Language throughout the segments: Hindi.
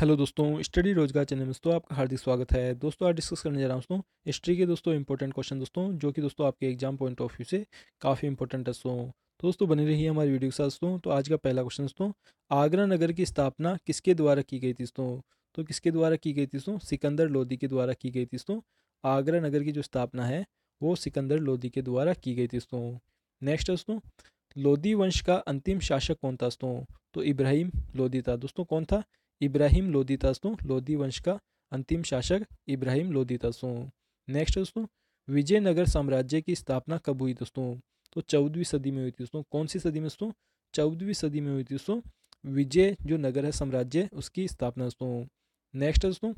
हेलो दोस्तों स्टडी रोजगार चैनल में दोस्तों आपका हार्दिक स्वागत है दोस्तों आज डिस्कस करने जा रहा हूँ दोस्तों हिस्ट्री के दोस्तों इंपॉर्टेंट क्वेश्चन दोस्तों जो कि दोस्तों आपके एग्जाम पॉइंट ऑफ व्यू से काफ़ी इंपॉर्टेंट है दोस्तों तो दोस्तों बने रही है हमारी वीडियो के साथ दोस्तों तो आज का पहला क्वेश्चन दोस्तों आगरा नगर की स्थापना किसके द्वारा की गई थी दोस्तों तो किसके द्वारा की गई थी दोस्तों सिकंदर लोधी के द्वारा की गई थी दोस्तों आगरा नगर की जो स्थापना है वो सिकंदर लोधी के द्वारा की गई थी दोस्तों नेक्स्ट दोस्तों लोधी वंश का अंतिम शासक कौन था दोस्तों तो इब्राहिम लोधी था दोस्तों कौन था इब्राहिम लोदी दोस्तों लोदी वंश का अंतिम शासक इब्राहिम लोदी दोस्तों नेक्स्ट दोस्तों विजयनगर साम्राज्य की स्थापना कब हुई दोस्तों तो चौदहवीं सदी में हुई थी दोस्तों कौन सी सदी में दोस्तों चौदहवीं सदी में हुई थी दोस्तों विजय जो नगर है साम्राज्य उसकी स्थापना दोस्तों नेक्स्ट दोस्तों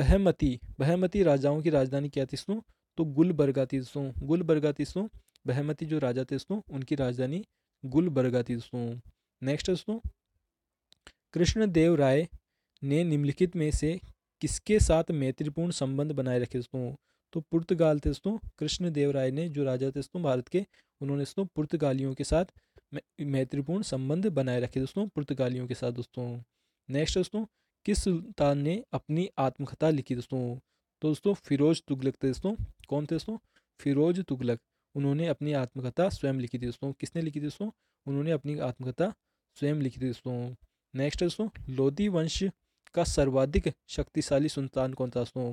बहमती बहमती राजाओं की राजधानी क्या थी दोस्तों तो गुलबर्गा थी दोस्तों गुलबर्गा थी दोस्तों बहमती जो राजा थे दोस्तों उनकी राजधानी गुलबर्गा थी दोस्तों नेक्स्ट दोस्तों कृष्णदेव राय ने निम्नलिखित में से किसके साथ मैत्रीपूर्ण संबंध बनाए रखे दोस्तों तो पुर्तगाल थे दोस्तों कृष्णदेव राय ने जो राजा थे दोस्तों भारत के उन्होंने दोस्तों पुर्तगालियों के साथ मैत्रीपूर्ण संबंध बनाए रखे दोस्तों पुर्तगालियों के साथ दोस्तों नेक्स्ट दोस्तों किस सुल्तान ने अपनी आत्मकथा लिखी दोस्तों तो दोस्तों फिरोज तुगलक थे दोस्तों कौन थे दोस्तों फिरोज तुगलक उन्होंने अपनी आत्मकथा स्वयं लिखी थी दोस्तों किसने लिखी थी दोस्तों उन्होंने अपनी आत्मकथा स्वयं लिखी थी दोस्तों नेक्स्ट है दोस्तों लोधी वंश का सर्वाधिक शक्तिशाली सुल्तान कौन था दोस्तों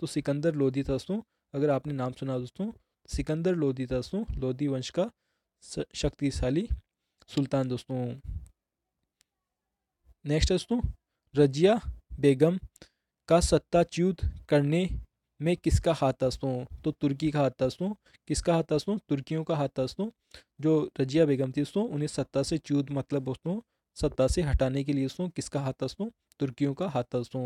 तो सिकंदर लोधी था दोस्तों अगर आपने नाम सुना दोस्तों सिकंदर लोधी था दोस्तों लोधी वंश का शक्तिशाली सुल्तान दोस्तों नेक्स्ट है दोस्तों रजिया बेगम का सत्ताच्युत करने में किसका हाथ था दोस्तों तो तुर्की का हाथ था दोस्तों किसका हाथ था दोस्तों तुर्कियों का हाथ था दोस्तों जो रजिया बेगम थी दोस्तों उन्हें सत्ता से च्यूत मतलब दोस्तों सत्ता से हटाने के लिए दोस्तों किसका हाथ था दोस्तों तुर्कियों का हाथ था दोस्तों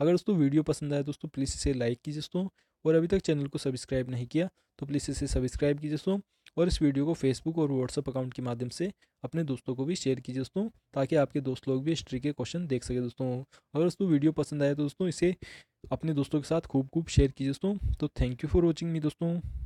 अगर दोस्तों वीडियो पसंद आए दोस्तों प्लीज़ इसे लाइक कीजिए दोस्तों और अभी तक चैनल को सब्सक्राइब नहीं किया तो प्लीज़ इसे सब्सक्राइब कीजिए दोस्तों और इस वीडियो को फेसबुक और व्हाट्सअप अकाउंट के माध्यम से अपने दोस्तों को भी शेयर कीजिए दोस्तों ताकि आपके दोस्त लोग भी हिस्ट्री के क्वेश्चन देख सके दोस्तों अगर दोस्तों वीडियो पसंद आए तो दोस्तों इसे अपने दोस्तों के साथ खूब खूब शेयर कीजिए तो दोस्तों तो thank you for watching me दोस्तों